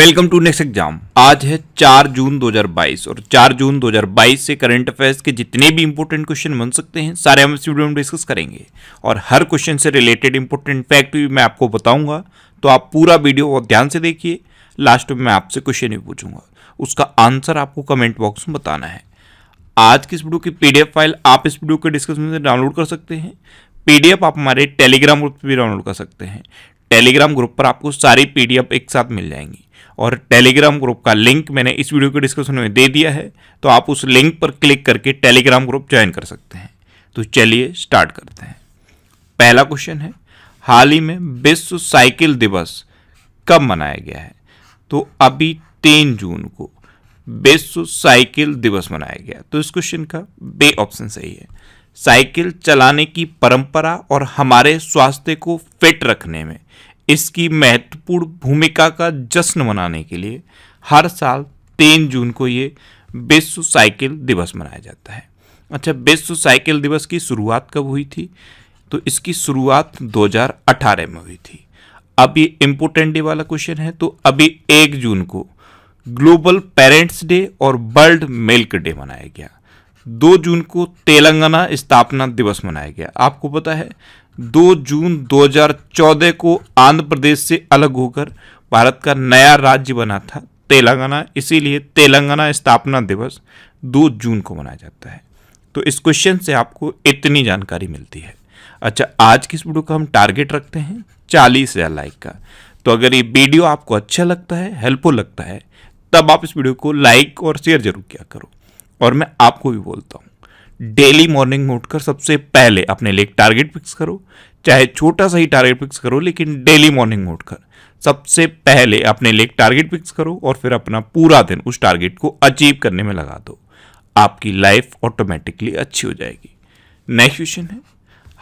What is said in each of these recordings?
welcome to next exam आज है 4 जून 2022 और 4 जून 2022 से करंट अफेयर्स के जितने भी इंपॉर्टेंट क्वेश्चन बन सकते हैं सारे हम इस वीडियो में डिस्कस करेंगे और हर क्वेश्चन से रिलेटेड इंपॉर्टेंट फैक्ट भी मैं आपको बताऊंगा तो आप पूरा वीडियो और ध्यान से देखिए लास्ट में मैं आपसे क्वेश्चन भी पूछूंगा उसका आंसर आपको कमेंट बॉक्स में बताना है आज की इस वीडियो की पी फाइल आप इस वीडियो के डिस्कशन से डाउनलोड कर सकते हैं पीडीएफ आप हमारे टेलीग्राम ग्रुप पर भी डाउनलोड कर सकते हैं टेलीग्राम ग्रुप पर आपको सारी पीडीएफ एक साथ मिल जाएंगी और टेलीग्राम ग्रुप का लिंक मैंने इस वीडियो के डिस्क्रिप्शन में दे दिया है तो आप उस लिंक पर क्लिक करके टेलीग्राम ग्रुप ज्वाइन कर सकते हैं तो चलिए स्टार्ट करते हैं पहला क्वेश्चन है हाल ही में विश्व साइकिल दिवस कब मनाया गया है तो अभी तीन जून को विश्व साइकिल दिवस मनाया गया तो इस क्वेश्चन का बे ऑप्शन सही है साइकिल चलाने की परंपरा और हमारे स्वास्थ्य को फिट रखने में इसकी महत्वपूर्ण भूमिका का जश्न मनाने के लिए हर साल तीन जून को ये विश्व साइकिल दिवस मनाया जाता है अच्छा विश्व साइकिल दिवस की शुरुआत कब हुई थी तो इसकी शुरुआत 2018 में हुई थी अब ये इम्पोर्टेंट डे वाला क्वेश्चन है तो अभी एक जून को ग्लोबल पेरेंट्स डे और वर्ल्ड मिल्क डे मनाया गया दो जून को तेलंगाना स्थापना दिवस मनाया गया आपको पता है दो जून 2014 को आंध्र प्रदेश से अलग होकर भारत का नया राज्य बना था तेलंगाना इसीलिए तेलंगाना स्थापना दिवस दो जून को मनाया जाता है तो इस क्वेश्चन से आपको इतनी जानकारी मिलती है अच्छा आज की इस वीडियो का हम टारगेट रखते हैं चालीस हज़ार लाइक का तो अगर ये वीडियो आपको अच्छा लगता है हेल्पफुल लगता है तब आप इस वीडियो को लाइक और शेयर जरूर किया करो और मैं आपको भी बोलता हूँ डेली मॉर्निंग में उठकर सबसे पहले अपने लिए टारगेट फिक्स करो चाहे छोटा सा ही टारगेट फिक्स करो लेकिन डेली मॉर्निंग में उठकर सबसे पहले अपने लिए टारगेट फिक्स करो और फिर अपना पूरा दिन उस टारगेट को अचीव करने में लगा दो आपकी लाइफ ऑटोमेटिकली अच्छी हो जाएगी नेक्स्ट क्वेश्चन है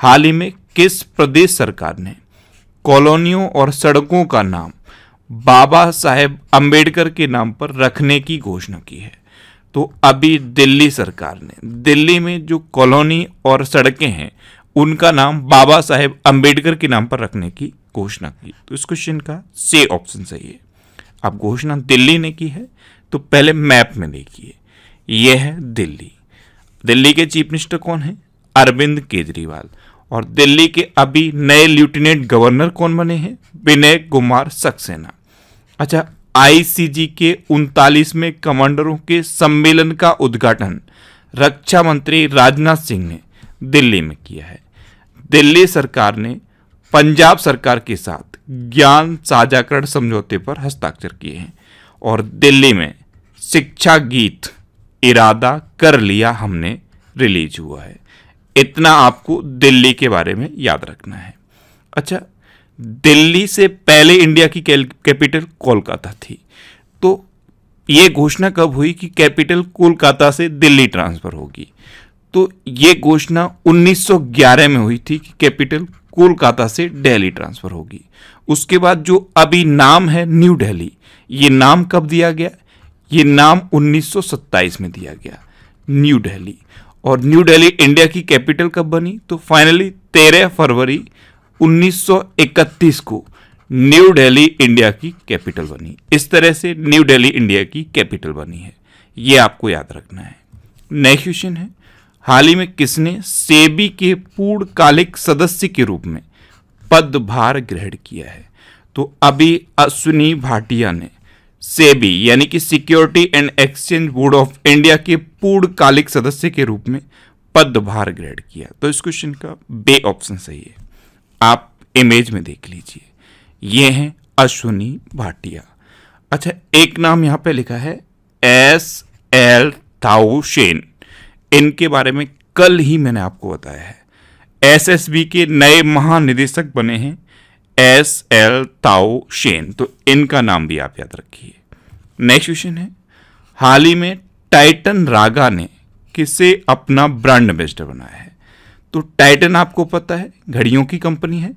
हाल ही में किस प्रदेश सरकार ने कॉलोनियों और सड़कों का नाम बाबा साहेब अंबेडकर के नाम पर रखने की घोषणा की है तो अभी दिल्ली सरकार ने दिल्ली में जो कॉलोनी और सड़कें हैं उनका नाम बाबा साहेब अम्बेडकर के नाम पर रखने की घोषणा की तो इस क्वेश्चन का से ऑप्शन सही है अब घोषणा दिल्ली ने की है तो पहले मैप में देखिए यह है दिल्ली दिल्ली के चीफ मिनिस्टर कौन है अरविंद केजरीवाल और दिल्ली के अभी नए लेफ्टिनेंट गवर्नर कौन बने हैं विनय कुमार सक्सेना अच्छा आईसीजी के उनतालीसवें कमांडरों के सम्मेलन का उद्घाटन रक्षा मंत्री राजनाथ सिंह ने दिल्ली में किया है दिल्ली सरकार ने पंजाब सरकार के साथ ज्ञान साझाकरण समझौते पर हस्ताक्षर किए हैं और दिल्ली में शिक्षा गीत इरादा कर लिया हमने रिलीज हुआ है इतना आपको दिल्ली के बारे में याद रखना है अच्छा दिल्ली से पहले इंडिया की कैपिटल कोलकाता थी तो ये घोषणा कब हुई कि कैपिटल कोलकाता से दिल्ली ट्रांसफ़र होगी तो ये घोषणा 1911 में हुई थी कि कैपिटल कोलकाता से दिल्ली ट्रांसफ़र होगी उसके बाद जो अभी नाम है न्यू दिल्ली ये नाम कब दिया गया ये नाम 1927 में दिया गया न्यू दिल्ली और न्यू दिल्ली इंडिया की कैपिटल कब बनी तो फाइनली 13 फरवरी 1931 को न्यू दिल्ली इंडिया की कैपिटल बनी इस तरह से न्यू दिल्ली इंडिया की कैपिटल बनी है ये आपको याद रखना है नेक्स्ट क्वेश्चन है हाल ही में किसने सेबी के पूर्णकालिक सदस्य के रूप में पदभार ग्रहण किया है तो अभी अश्विनी भाटिया ने सेबी यानी कि security and exchange board of India के पूर्णकालिक सदस्य के रूप में पदभार ग्रहण किया तो इस क्वेश्चन का बे ऑप्शन सही है आप इमेज में देख लीजिए ये हैं अश्विनी भाटिया अच्छा एक नाम यहाँ पे लिखा है एस एल थाउशेन इनके बारे में कल ही मैंने आपको बताया है एसएसबी के नए महानिदेशक बने हैं एस एल ताओ शेन तो इनका नाम भी आप याद रखिए नेक्स्ट क्वेश्चन है हाल ही में टाइटन रागा ने किसे अपना ब्रांड एम्बेसडर बनाया है तो टाइटन आपको पता है घड़ियों की कंपनी है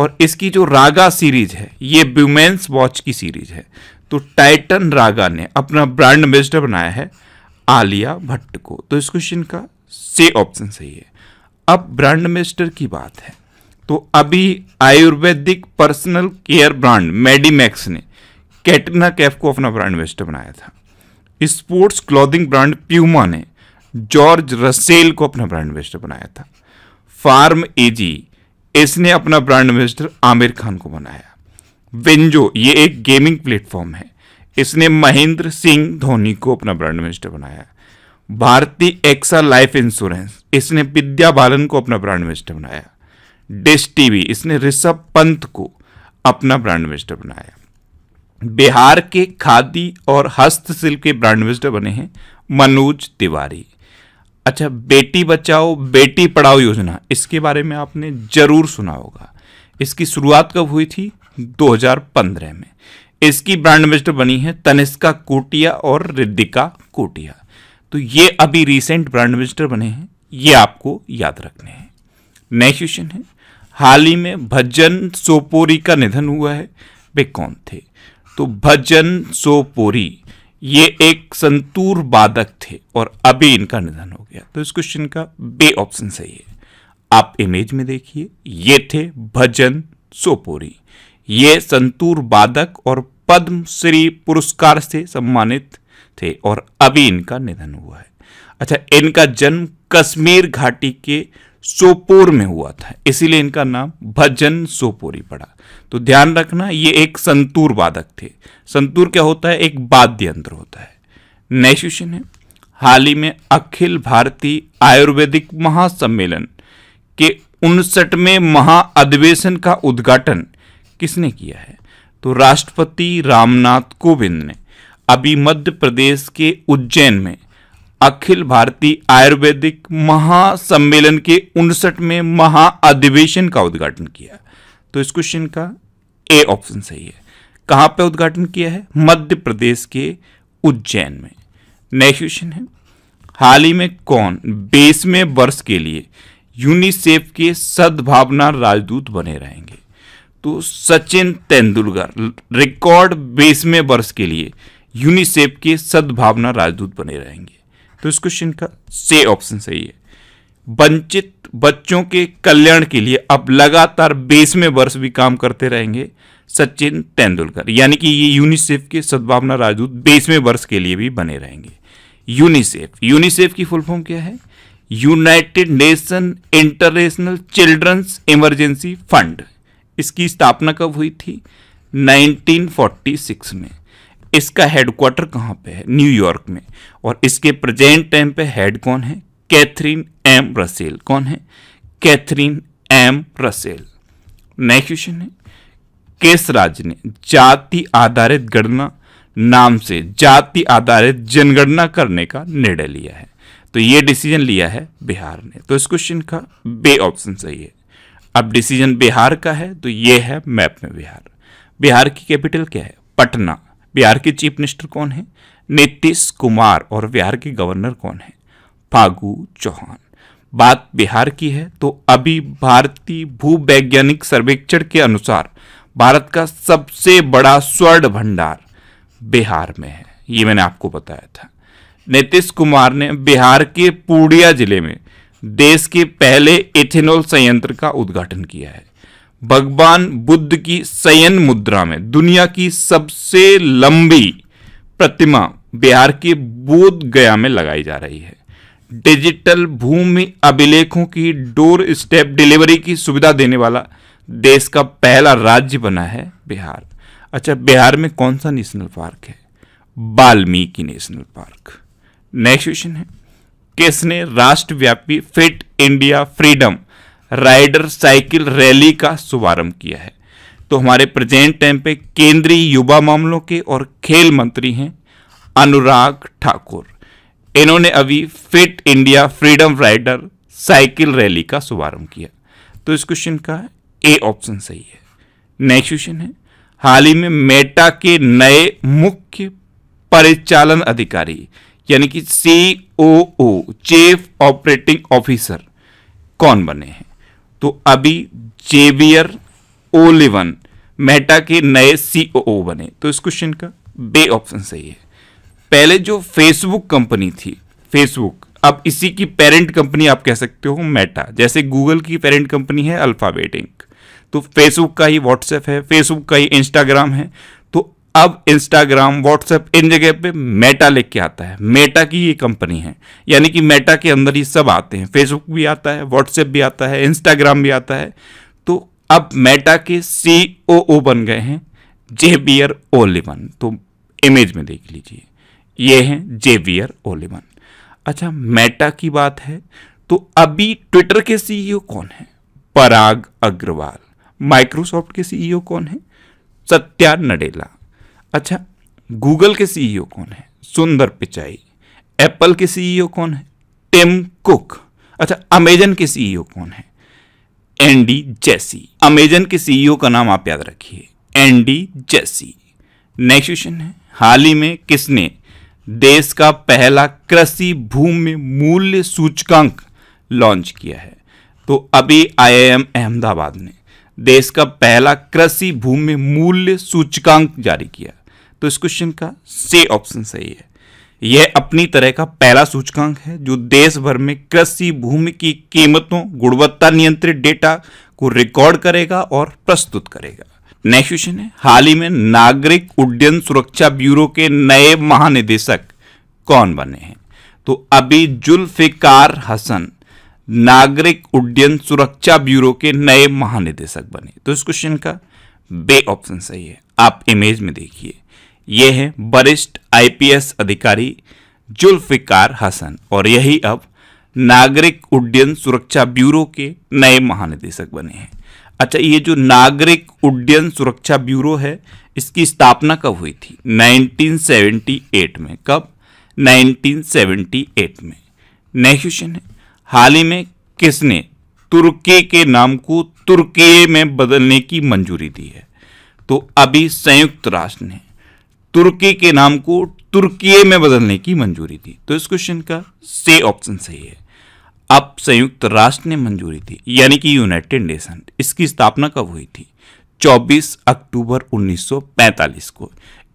और इसकी जो रागा सीरीज है ये ब्यूमेंस वॉच की सीरीज है तो टाइटन रागा ने अपना ब्रांड एम्बेसडर बनाया है आलिया भट्ट को तो इस क्वेश्चन का से ऑप्शन सही है अब ब्रांड एम्बेसडर की बात है तो अभी ayurvedic personal care brand Medimix ने कैटना कैफ को अपना ब्रांड एम्बेसडर बनाया था स्पोर्ट्स क्लॉदिंग ब्रांड प्यूमा ने जॉर्ज रसेल को अपना ब्रांड एम्बेसडर बनाया था फार्म एजी इसने अपना ब्रांड एम्बेसडर आमिर खान को बनाया विंजो ये एक गेमिंग प्लेटफॉर्म है इसने महेंद्र सिंह धोनी को अपना ब्रांड एम्बेसडर बनाया भारतीय एक्सा लाइफ इंश्योरेंस इसने विद्या बालन को अपना ब्रांड एम्बेसडर बनाया डिश टीवी इसने ऋषभ पंत को अपना ब्रांड एम्बेसडर बनाया बिहार के खादी और हस्तशिल्प के ब्रांड एम्बेसडर बने हैं मनोज तिवारी अच्छा बेटी बचाओ बेटी पढ़ाओ योजना इसके बारे में आपने जरूर सुना होगा इसकी शुरुआत कब हुई थी 2015 में इसकी ब्रांड एम्बेसडर बनी है तनिष्का कोटिया और रिद्धिका कोटिया तो ये अभी रिसेंट ब्रांड एम्बेसडर बने हैं ये आपको याद रखने हैं नेक्स्ट क्वेश्चन है हाल ही में भजन सोपोरी का निधन हुआ है वे कौन थे तो भजन सोपोरी ये एक संतूर बाधक थे और अभी इनका निधन हो गया तो इस क्वेश्चन का बे ऑप्शन सही है आप इमेज में देखिए ये थे भजन सोपोरी ये संतूर बाधक और पद्मश्री पुरस्कार से सम्मानित थे और अभी इनका निधन हुआ है अच्छा इनका जन्म कश्मीर घाटी के सोपोर में हुआ था इसीलिए इनका नाम भजन सोपोरी पड़ा तो ध्यान रखना ये एक संतूर वादक थे संतूर क्या होता है एक वाद्य यंत्र होता है नेक्स्ट क्वेश्चन है हाल ही में अखिल भारतीय आयुर्वेदिक महासम्मेलन के उनसठवें महाअधिवेशन का उद्घाटन किसने किया है तो राष्ट्रपति रामनाथ कोविंद ने अभी मध्य प्रदेश के उज्जैन में अखिल भारतीय आयुर्वेदिक महासम्मेलन के उनसठवें महाअधिवेशन का उद्घाटन किया तो इस क्वेश्चन का ए ऑप्शन सही है कहाँ पे उद्घाटन किया है मध्य प्रदेश के उज्जैन में नेक्स्ट क्वेश्चन है हाल ही में कौन बीसवें वर्ष के लिए यूनिसेफ के सद्भावना राजदूत बने रहेंगे तो सचिन तेंदुलकर रिकॉर्ड बीसवें वर्ष के लिए यूनिसेफ के सद्भावना राजदूत बने रहेंगे तो इस क्वेश्चन का से ऑप्शन सही है वंचित बच्चों के कल्याण के लिए अब लगातार बेसवें वर्ष भी काम करते रहेंगे सचिन तेंदुलकर यानी कि ये यूनिसेफ के सद्भावना राजदूत बेसवें वर्ष के लिए भी बने रहेंगे यूनिसेफ यूनिसेफ की फुल फॉर्म क्या है United Nation International Childrens Emergency Fund इसकी स्थापना कब हुई थी 1946 में इसका हेडक्वार्टर कहाँ पे है न्यूयॉर्क में और इसके प्रेजेंट टाइम पे हेड कौन है कैथरीन एम रसेल कौन है Catherine M Russell next question है केसराज ने जाति आधारित गणना नाम से जाति आधारित जनगणना करने का निर्णय लिया है तो ये डिसीजन लिया है बिहार ने तो इस क्वेश्चन का बे ऑप्शन सही है अब डिसीजन बिहार का है तो ये है मैप में बिहार बिहार की कैपिटल क्या है पटना बिहार के चीफ मिनिस्टर कौन है नीतीश कुमार और बिहार के गवर्नर कौन है फागू चौहान बात बिहार की है तो अभी भारतीय भूवैज्ञानिक सर्वेक्षण के अनुसार भारत का सबसे बड़ा स्वर्ण भंडार बिहार में है ये मैंने आपको बताया था नीतीश कुमार ने बिहार के पूर्णिया जिले में देश के पहले इथेनॉल संयंत्र का उद्घाटन किया है भगवान बुद्ध की सयन मुद्रा में दुनिया की सबसे लंबी प्रतिमा बिहार के बोध गया में लगाई जा रही है डिजिटल भूमि अभिलेखों की डोर स्टेप डिलीवरी की सुविधा देने वाला देश का पहला राज्य बना है बिहार अच्छा बिहार में कौन सा नेशनल पार्क है Valmiki national park next question है किसने राष्ट्रव्यापी fit India freedom rider cycle rally का शुभारंभ किया है तो हमारे प्रेजेंट टाइम पे केंद्रीय युवा मामलों के और खेल मंत्री हैं अनुराग ठाकुर इन्होंने अभी fit India freedom rider cycle rally का शुभारंभ किया तो इस क्वेश्चन का ए ऑप्शन सही है नेक्स्ट क्वेश्चन है हाल ही में मेटा के नए मुख्य परिचालन अधिकारी यानी कि C O chief operating officer कौन बने हैं तो अभी जेवियर ओलिवन मेटा के नए सीओओ बने तो इस क्वेश्चन का बे ऑप्शन सही है पहले जो फेसबुक कंपनी थी फेसबुक अब इसी की पेरेंट कंपनी आप कह सकते हो मेटा जैसे गूगल की पेरेंट कंपनी है अल्फ़ाबेट इंक तो फेसबुक का ही व्हाट्सएप है फेसबुक का ही इंस्टाग्राम है अब इंस्टाग्राम व्हाट्सएप इन जगह पे मेटा लेके आता है मेटा की ये कंपनी है यानी कि मेटा के अंदर ये सब आते हैं फेसबुक भी आता है व्हाट्सएप भी आता है इंस्टाग्राम भी आता है तो अब मेटा के सी e बन गए हैं जेवियर ओलिवन तो इमेज में देख लीजिए ये हैं जेवियर ओलिवन अच्छा मेटा की बात है तो अभी ट्विटर के सीईओ e कौन है पराग अग्रवाल माइक्रोसॉफ्ट के सीईओ e कौन है सत्या नडेला अच्छा गूगल के सीईओ e कौन है सुंदर पिचाई एप्पल के सीईओ e कौन है टिम कुक अच्छा अमेजन के सीईओ e कौन है एंडी जेसी अमेजन के सीईओ का नाम आप याद रखिए एंडी जेसी नेक्स्ट क्वेश्चन है हाल ही में किसने देश का पहला कृषि भूमि मूल्य सूचकांक लॉन्च किया है तो अभी आईआईएम अहमदाबाद ने देश का पहला कृषि भूमि मूल्य सूचकांक जारी किया तो इस क्वेश्चन का से ऑप्शन सही है यह अपनी तरह का पहला सूचकांक है जो देश भर में कृषि भूमि की कीमतों गुणवत्ता नियंत्रित डेटा को रिकॉर्ड करेगा और प्रस्तुत करेगा नेक्स्ट क्वेश्चन है हाल ही में नागरिक उड्डयन सुरक्षा ब्यूरो के नए महानिदेशक कौन बने हैं तो अभी जुल्फिकार हसन नागरिक उड्डयन सुरक्षा ब्यूरो के नए महानिदेशक बने तो इस क्वेश्चन का बे ऑप्शन सही है आप इमेज में देखिए ये हैं वरिष्ठ आईपीएस अधिकारी जुल्फिकार हसन और यही अब नागरिक उड्डयन सुरक्षा ब्यूरो के नए महानिदेशक बने हैं अच्छा ये जो नागरिक उड्डयन सुरक्षा ब्यूरो है इसकी स्थापना कब हुई थी 1978 में कब 1978 में नेक्स्ट क्वेश्चन है हाल ही में किसने तुर्की के नाम को तुर्की में बदलने की मंजूरी दी है तो अभी संयुक्त राष्ट्र ने तुर्की के नाम को तुर्की में बदलने की मंजूरी दी तो इस क्वेश्चन का से ऑप्शन सही है अब संयुक्त राष्ट्र ने मंजूरी दी यानी कि यूनाइटेड नेशन इसकी स्थापना कब हुई थी 24 अक्टूबर 1945 को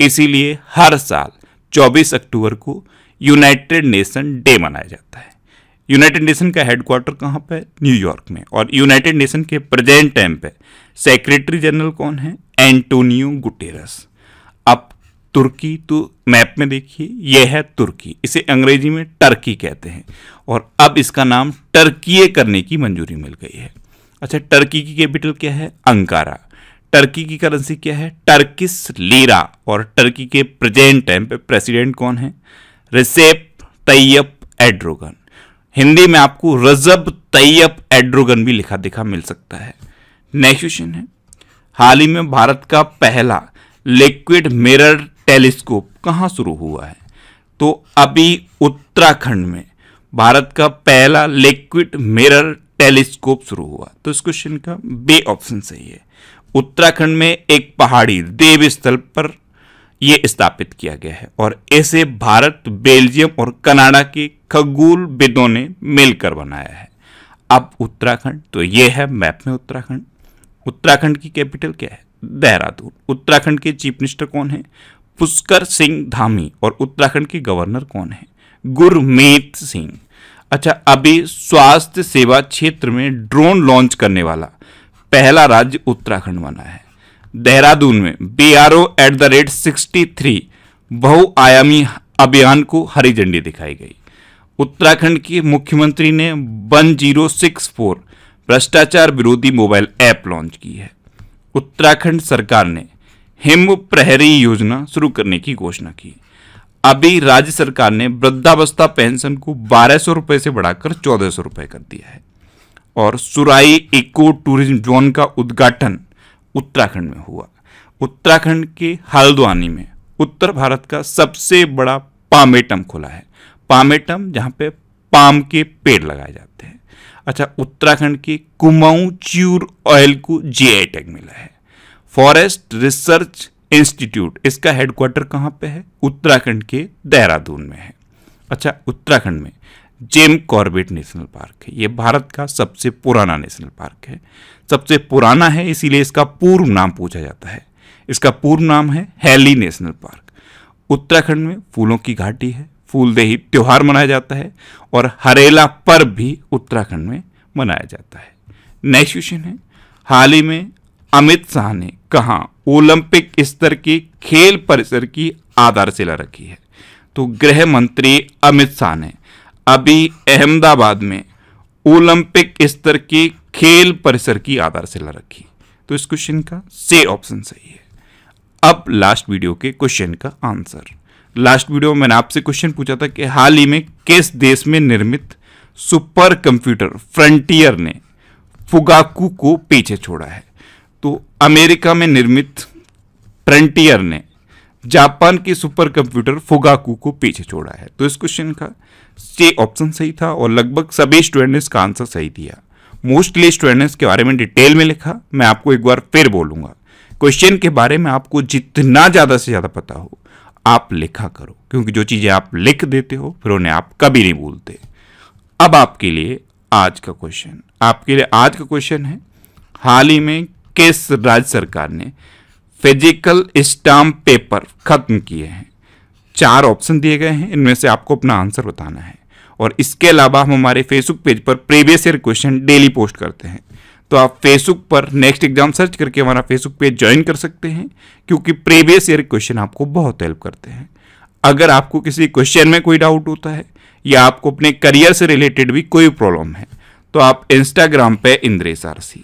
इसीलिए हर साल 24 अक्टूबर को यूनाइटेड नेशन डे मनाया जाता है यूनाइटेड नेशन का हेडक्वार्टर कहाँ पर न्यूयॉर्क में और यूनाइटेड नेशन के प्रेजेंट टाइम पे सेक्रेटरी जनरल कौन है एंटोनियो गुटेरस तुर्की तो मैप में देखिए यह है तुर्की इसे अंग्रेजी में टर्की कहते हैं और अब इसका नाम टर्की करने की मंजूरी मिल गई है अच्छा टर्की की कैपिटल क्या है अंकारा टर्की की करेंसी क्या है टर्किस लीरा और टर्की के प्रेजेंट टाइम पे प्रेसिडेंट कौन है रिसेप तैयब एड्रोगन हिंदी में आपको रजब तैयब एड्रोगन भी लिखा दिखा मिल सकता है नेक्स्ट क्वेश्चन है हाल ही में भारत का पहला लिक्विड मिरर टेलीस्कोप कहाँ शुरू हुआ है तो अभी उत्तराखंड में भारत का पहला लिक्विड मिरर टेलीस्कोप शुरू हुआ तो इस क्वेश्चन का बे ऑप्शन सही है उत्तराखंड में एक पहाड़ी देव स्थल पर यह स्थापित किया गया है और इसे भारत बेल्जियम और कनाडा के खगोल विदों ने मिलकर बनाया है अब उत्तराखंड तो ये है मैप में उत्तराखंड उत्तराखंड की कैपिटल क्या है देहरादून उत्तराखंड के चीफ मिनिस्टर कौन है पुष्कर सिंह धामी और उत्तराखंड के गवर्नर कौन है गुरमीत सिंह अच्छा अभी स्वास्थ्य सेवा क्षेत्र में ड्रोन लॉन्च करने वाला पहला राज्य उत्तराखंड बना है देहरादून में B R O at the rate sixty three बहुआयामी अभियान को हरी झंडी दिखाई गई उत्तराखंड के मुख्यमंत्री ने वन जीरो सिक्स फोर भ्रष्टाचार विरोधी मोबाइल ऐप लॉन्च की है उत्तराखंड सरकार ने हिम प्रहरी योजना शुरू करने की घोषणा की अभी राज्य सरकार ने वृद्धावस्था पेंशन को बारह सौ रुपये से बढ़ाकर चौदह सौ रुपये कर दिया है और सुराई इको टूरिज्म जोन का उद्घाटन उत्तराखंड में हुआ उत्तराखंड के हल्द्वानी में उत्तर भारत का सबसे बड़ा पामेटम खुला है पामेटम जहाँ पे पाम के पेड़ लगाए जाते हैं अच्छा उत्तराखंड के कुमाऊं च्यूर ऑयल को जीआई टैग मिला है फॉरेस्ट रिसर्च इंस्टीट्यूट इसका हेडक्वार्टर कहाँ पे है उत्तराखंड के देहरादून में है अच्छा उत्तराखंड में जेम कॉर्बेट नेशनल पार्क है ये भारत का सबसे पुराना नेशनल पार्क है सबसे पुराना है इसीलिए इसका पूर्व नाम पूछा जाता है इसका पूर्व नाम है हैली नेशनल पार्क उत्तराखंड में फूलों की घाटी है फूलदेही त्यौहार मनाया जाता है और हरेला पर्व भी उत्तराखंड में मनाया जाता है नेक्स्ट क्वेश्चन है हाल ही में अमित शाह ने कहा ओलंपिक स्तर के खेल परिसर की आधारशिला रखी है तो गृह मंत्री अमित शाह ने अभी अहमदाबाद में ओलंपिक स्तर के खेल परिसर की आधारशिला रखी तो इस क्वेश्चन का से ऑप्शन सही है अब लास्ट वीडियो के क्वेश्चन का आंसर लास्ट वीडियो में मैंने आपसे क्वेश्चन पूछा था कि हाल ही में किस देश में निर्मित सुपर कंप्यूटर फ्रंटियर ने फुगाकू को पीछे छोड़ा है अमेरिका में निर्मित प्रंटियर ने जापान की सुपर कंप्यूटर फुगाकू को पीछे छोड़ा है तो इस क्वेश्चन का ये ऑप्शन सही था और लगभग सभी स्टूडेंट ने इसका आंसर सही दिया मोस्टली स्टूडेंट्स के बारे में डिटेल में लिखा मैं आपको एक बार फिर बोलूँगा क्वेश्चन के बारे में आपको जितना ज़्यादा से ज़्यादा पता हो आप लिखा करो क्योंकि जो चीज़ें आप लिख देते हो फिर उन्हें आप कभी नहीं भूलते अब आपके लिए आज का क्वेश्चन आपके लिए आज का क्वेश्चन है हाल ही में किस राज्य सरकार ने फिजिकल स्टाम्प पेपर खत्म किए हैं चार ऑप्शन दिए गए हैं इनमें से आपको अपना आंसर बताना है और इसके अलावा हम हमारे फेसबुक पेज पर previous year question daily post करते हैं तो आप फेसबुक पर नेक्स्ट एग्जाम सर्च करके हमारा फेसबुक पेज ज्वाइन कर सकते हैं क्योंकि प्रीवियस ईयर क्वेश्चन आपको बहुत हेल्प करते हैं अगर आपको किसी क्वेश्चन में कोई डाउट होता है या आपको अपने करियर से रिलेटेड भी कोई प्रॉब्लम है तो आप इंस्टाग्राम पे इंद्रेश आरसी